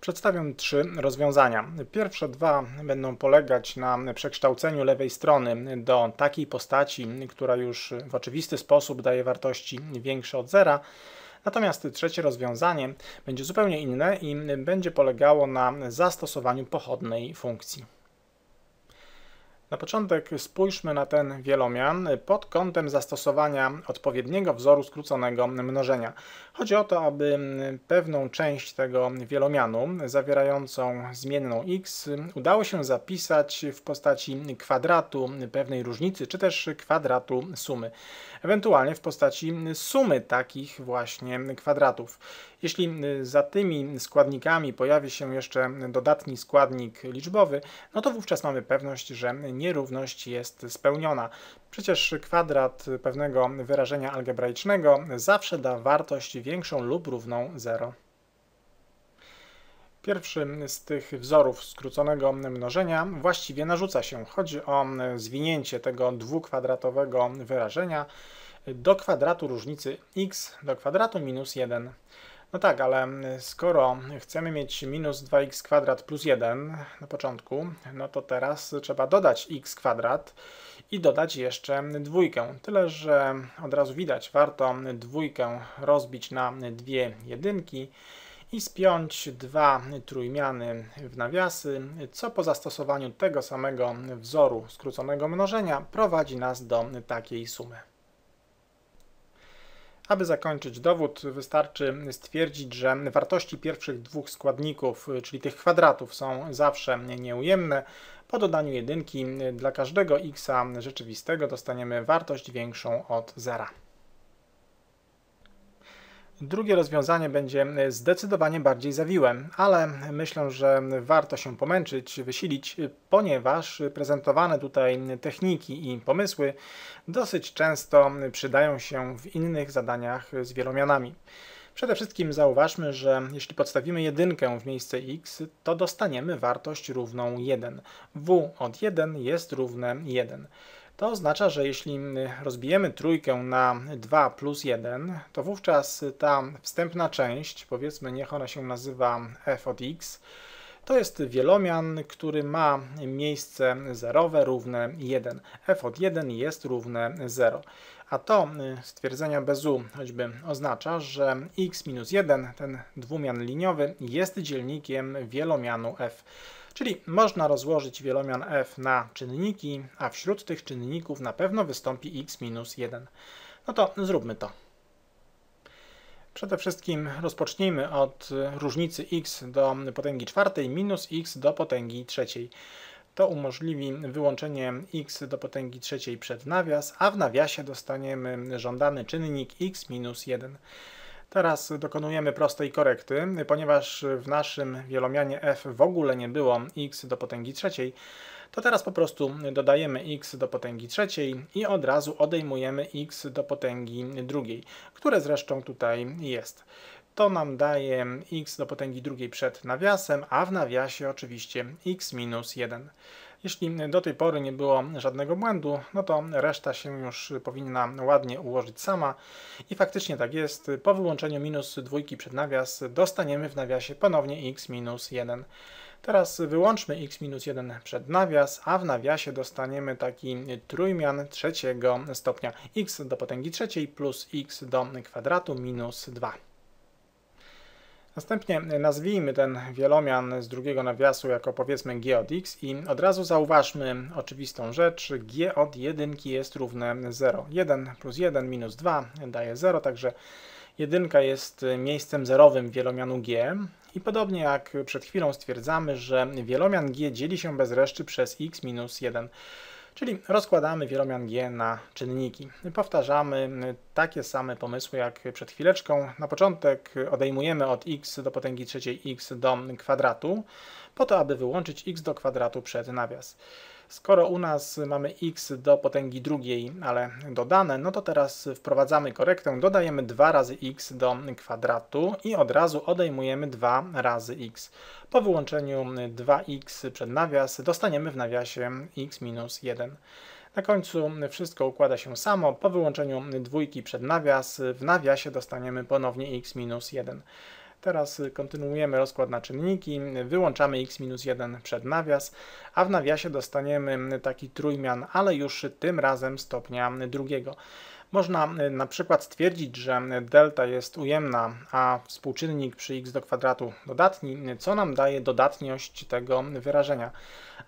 Przedstawiam trzy rozwiązania. Pierwsze dwa będą polegać na przekształceniu lewej strony do takiej postaci, która już w oczywisty sposób daje wartości większe od zera. Natomiast trzecie rozwiązanie będzie zupełnie inne i będzie polegało na zastosowaniu pochodnej funkcji. Na początek spójrzmy na ten wielomian pod kątem zastosowania odpowiedniego wzoru skróconego mnożenia. Chodzi o to, aby pewną część tego wielomianu zawierającą zmienną x udało się zapisać w postaci kwadratu pewnej różnicy, czy też kwadratu sumy, ewentualnie w postaci sumy takich właśnie kwadratów. Jeśli za tymi składnikami pojawi się jeszcze dodatni składnik liczbowy, no to wówczas mamy pewność, że nierówność jest spełniona. Przecież kwadrat pewnego wyrażenia algebraicznego zawsze da wartość większą lub równą 0. Pierwszy z tych wzorów skróconego mnożenia właściwie narzuca się. Chodzi o zwinięcie tego dwukwadratowego wyrażenia do kwadratu różnicy x do kwadratu minus 1. No tak, ale mm, skoro chcemy mieć minus 2x kwadrat plus 1 na początku, no to teraz trzeba dodać x kwadrat i dodać jeszcze dwójkę. Tyle, że od razu widać, warto dwójkę rozbić na dwie jedynki i spiąć dwa trójmiany w nawiasy, co po zastosowaniu tego samego wzoru skróconego mnożenia prowadzi nas do takiej sumy. Aby zakończyć dowód wystarczy stwierdzić, że wartości pierwszych dwóch składników, czyli tych kwadratów są zawsze nieujemne. Po dodaniu jedynki dla każdego x rzeczywistego dostaniemy wartość większą od zera. Drugie rozwiązanie będzie zdecydowanie bardziej zawiłe, ale myślę, że warto się pomęczyć, wysilić, ponieważ prezentowane tutaj techniki i pomysły dosyć często przydają się w innych zadaniach z wielomianami. Przede wszystkim zauważmy, że jeśli podstawimy jedynkę w miejsce x, to dostaniemy wartość równą 1. w od 1 jest równe 1. To oznacza, że jeśli rozbijemy trójkę na 2 plus 1, to wówczas ta wstępna część, powiedzmy niech ona się nazywa f od x, to jest wielomian, który ma miejsce zerowe równe 1. f od 1 jest równe 0. A to y, stwierdzenia Bezu choćby oznacza, że x minus 1, ten dwumian liniowy, jest dzielnikiem wielomianu f. Czyli można rozłożyć wielomian f na czynniki, a wśród tych czynników na pewno wystąpi x minus 1. No to zróbmy to. Przede wszystkim rozpocznijmy od różnicy x do potęgi czwartej minus x do potęgi trzeciej. To umożliwi wyłączenie x do potęgi trzeciej przed nawias, a w nawiasie dostaniemy żądany czynnik x minus 1. Teraz dokonujemy prostej korekty, ponieważ w naszym wielomianie f w ogóle nie było x do potęgi trzeciej, to teraz po prostu dodajemy x do potęgi trzeciej i od razu odejmujemy x do potęgi drugiej, które zresztą tutaj jest. To nam daje x do potęgi drugiej przed nawiasem, a w nawiasie oczywiście x minus 1. Jeśli do tej pory nie było żadnego błędu, no to reszta się już powinna ładnie ułożyć sama i faktycznie tak jest. Po wyłączeniu minus dwójki przed nawias dostaniemy w nawiasie ponownie x minus 1. Teraz wyłączmy x minus 1 przed nawias, a w nawiasie dostaniemy taki trójmian trzeciego stopnia x do potęgi trzeciej plus x do kwadratu minus 2. Następnie nazwijmy ten wielomian z drugiego nawiasu jako powiedzmy g od x i od razu zauważmy oczywistą rzecz, g od 1 jest równe 0. 1 plus 1 minus 2 daje 0, także 1 jest miejscem zerowym wielomianu g. I podobnie jak przed chwilą stwierdzamy, że wielomian g dzieli się bez reszty przez x minus 1. Czyli rozkładamy wielomian G na czynniki. Powtarzamy y, takie same pomysły jak przed chwileczką. Na początek odejmujemy od x do potęgi trzeciej x do kwadratu, po to aby wyłączyć x do kwadratu przed nawias. Skoro u nas mamy x do potęgi drugiej, ale dodane, no to teraz wprowadzamy korektę, dodajemy 2 razy x do kwadratu i od razu odejmujemy 2 razy x. Po wyłączeniu 2x przed nawias dostaniemy w nawiasie x minus 1. Na końcu wszystko układa się samo. Po wyłączeniu dwójki przed nawias w nawiasie dostaniemy ponownie x minus 1. Teraz kontynuujemy rozkład na czynniki, wyłączamy x-1 przed nawias, a w nawiasie dostaniemy taki trójmian, ale już tym razem stopnia drugiego. Można e, na przykład stwierdzić, że delta jest ujemna, a współczynnik przy x do kwadratu dodatni, co nam daje dodatniość tego wyrażenia.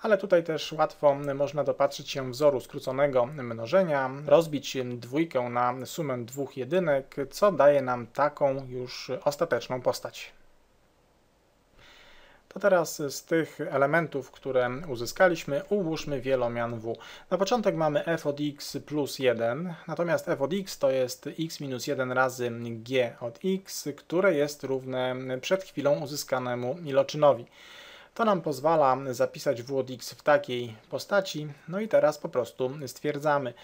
Ale tutaj też łatwo można dopatrzyć się wzoru skróconego mnożenia, rozbić dwójkę na sumę dwóch jedynek, co daje nam taką już ostateczną postać. To teraz z tych elementów, które uzyskaliśmy, ułóżmy wielomian w. Na początek mamy f od x plus 1, natomiast f od x to jest x minus 1 razy g od x, które jest równe przed chwilą uzyskanemu iloczynowi. To nam pozwala zapisać w od x w takiej postaci, no i teraz po prostu stwierdzamy.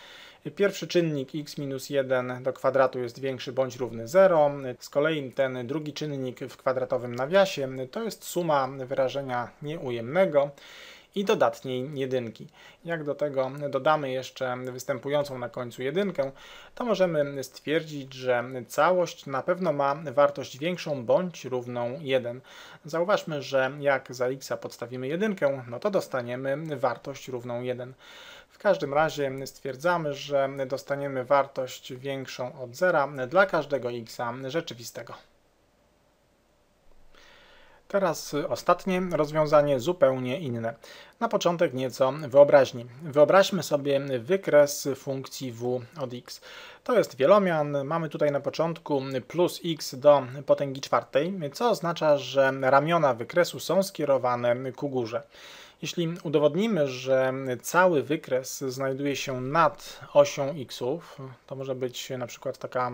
Pierwszy czynnik x minus 1 do kwadratu jest większy bądź równy 0. Z kolei ten drugi czynnik w kwadratowym nawiasie to jest suma wyrażenia nieujemnego i dodatniej jedynki. Jak do tego dodamy jeszcze występującą na końcu jedynkę, to możemy stwierdzić, że całość na pewno ma wartość większą bądź równą 1. Zauważmy, że jak za x podstawimy jedynkę, no to dostaniemy wartość równą 1. W każdym razie stwierdzamy, że dostaniemy wartość większą od zera dla każdego x rzeczywistego. Teraz ostatnie rozwiązanie, zupełnie inne. Na początek nieco wyobraźni. Wyobraźmy sobie wykres funkcji w od x. To jest wielomian, mamy tutaj na początku plus x do potęgi czwartej, co oznacza, że ramiona wykresu są skierowane ku górze. Jeśli udowodnimy, że cały wykres znajduje się nad osią x, to może być na przykład taka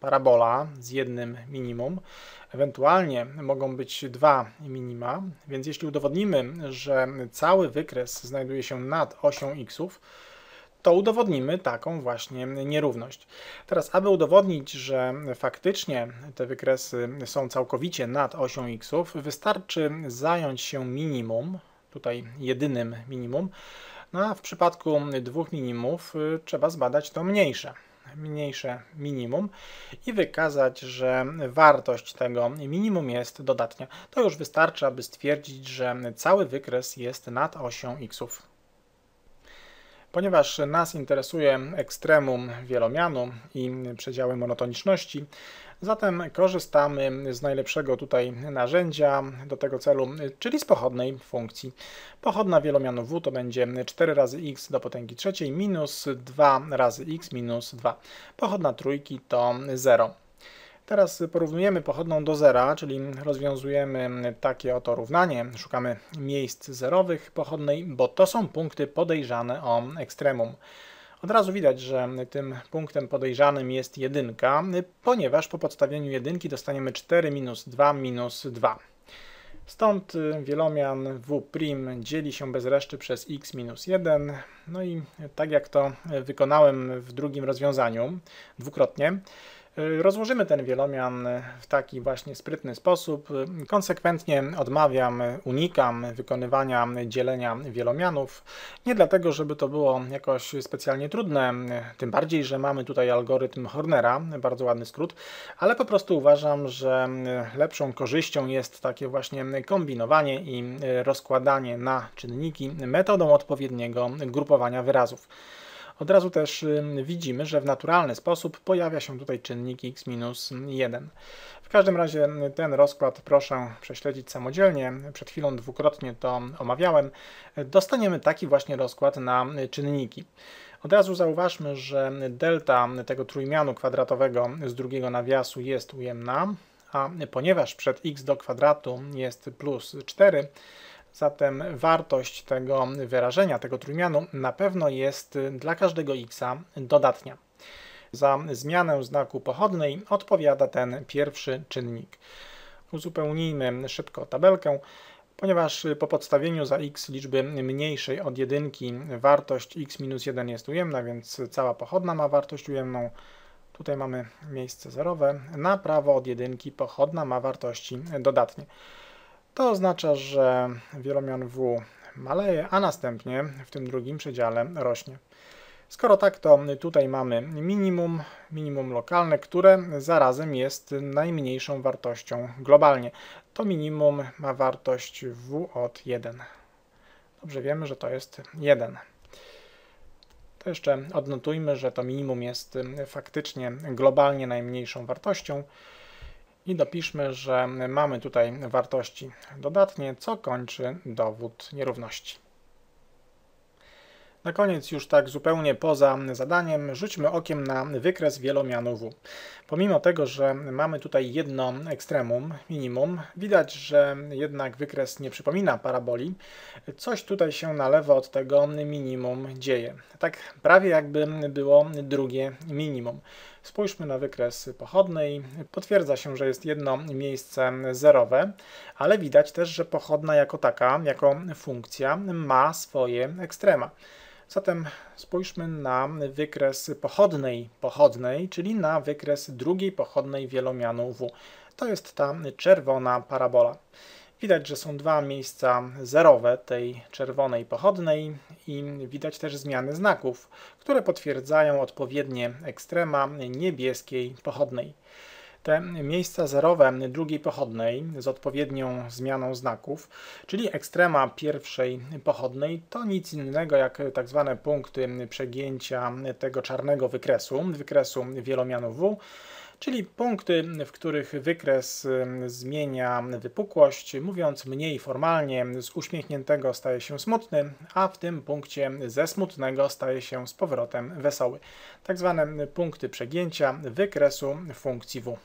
parabola z jednym minimum, ewentualnie mogą być dwa minima, więc jeśli udowodnimy, że cały wykres znajduje się nad osią x, to udowodnimy taką właśnie nierówność. Teraz, aby udowodnić, że faktycznie te wykresy są całkowicie nad osią x, wystarczy zająć się minimum, tutaj jedynym minimum. No a w przypadku dwóch minimów y, trzeba zbadać to mniejsze mniejsze minimum i wykazać, że wartość tego minimum jest dodatnia. To już wystarczy, aby stwierdzić, że cały wykres jest nad osią xów. Ponieważ nas interesuje ekstremum wielomianu i przedziały monotoniczności, Zatem korzystamy z najlepszego tutaj narzędzia do tego celu, czyli z pochodnej funkcji. Pochodna wielomianu w to będzie 4 razy x do potęgi trzeciej minus 2 razy x minus 2. Pochodna trójki to 0. Teraz porównujemy pochodną do zera, czyli rozwiązujemy takie oto równanie. Szukamy miejsc zerowych pochodnej, bo to są punkty podejrzane o ekstremum. Od razu widać, że tym punktem podejrzanym jest jedynka, ponieważ po podstawieniu jedynki dostaniemy 4 minus 2 minus 2. Stąd y, wielomian w' dzieli się bez reszty przez x minus 1. No i tak jak to wykonałem w drugim rozwiązaniu dwukrotnie, E, rozłożymy ten wielomian w taki właśnie sprytny sposób. Konsekwentnie odmawiam, unikam wykonywania dzielenia wielomianów. Nie dlatego, żeby to było jakoś specjalnie trudne, tym bardziej, że mamy tutaj algorytm Hornera, bardzo ładny skrót, ale po prostu uważam, że lepszą korzyścią jest takie właśnie kombinowanie i rozkładanie na czynniki metodą odpowiedniego grupowania wyrazów. Od razu też widzimy, że w naturalny sposób pojawia się tutaj czynnik x-1. minus W każdym razie ten rozkład proszę prześledzić samodzielnie. Przed chwilą dwukrotnie to omawiałem. Dostaniemy taki właśnie rozkład na czynniki. Od razu zauważmy, że delta tego trójmianu kwadratowego z drugiego nawiasu jest ujemna, a ponieważ przed x do kwadratu jest plus 4, Zatem wartość tego wyrażenia, tego trójmianu na pewno jest dla każdego x dodatnia. Za zmianę znaku pochodnej odpowiada ten pierwszy czynnik. Uzupełnijmy szybko tabelkę, ponieważ po podstawieniu za x liczby mniejszej od jedynki wartość x minus 1 jest ujemna, więc cała pochodna ma wartość ujemną. Tutaj mamy miejsce zerowe. Na prawo od jedynki pochodna ma wartości dodatnie. To oznacza, że wielomian W maleje, a następnie w tym drugim przedziale rośnie. Skoro tak, to tutaj mamy minimum, minimum lokalne, które zarazem jest najmniejszą wartością globalnie. To minimum ma wartość W od 1. Dobrze wiemy, że to jest 1. To jeszcze odnotujmy, że to minimum jest faktycznie globalnie najmniejszą wartością i dopiszmy, że mamy tutaj wartości dodatnie, co kończy dowód nierówności. Na koniec już tak zupełnie poza zadaniem rzućmy okiem na wykres wielomianu W. Pomimo tego, że mamy tutaj jedno ekstremum, minimum, widać, że jednak wykres nie przypomina paraboli. Coś tutaj się na lewo od tego minimum dzieje. Tak prawie jakby było drugie minimum. Spójrzmy na wykres pochodnej. Potwierdza się, że jest jedno miejsce zerowe, ale widać też, że pochodna jako taka, jako funkcja ma swoje ekstrema. Zatem spójrzmy na wykres pochodnej pochodnej, czyli na wykres drugiej pochodnej wielomianu W. To jest ta czerwona parabola. Widać, że są dwa miejsca zerowe tej czerwonej pochodnej i widać też zmiany znaków, które potwierdzają odpowiednie ekstrema niebieskiej pochodnej. Te miejsca zerowe drugiej pochodnej z odpowiednią zmianą znaków, czyli ekstrema pierwszej pochodnej, to nic innego jak tak zwane punkty przegięcia tego czarnego wykresu, wykresu wielomianu W, czyli punkty, w których wykres zmienia wypukłość, mówiąc mniej formalnie, z uśmiechniętego staje się smutny, a w tym punkcie ze smutnego staje się z powrotem wesoły. Tak zwane punkty przegięcia wykresu funkcji w.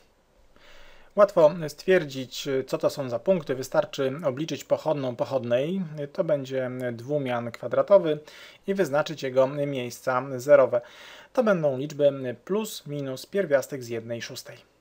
Łatwo stwierdzić, co to są za punkty. Wystarczy obliczyć pochodną pochodnej, to będzie dwumian kwadratowy i wyznaczyć jego miejsca zerowe. To będą liczby plus minus pierwiastek z jednej szóstej.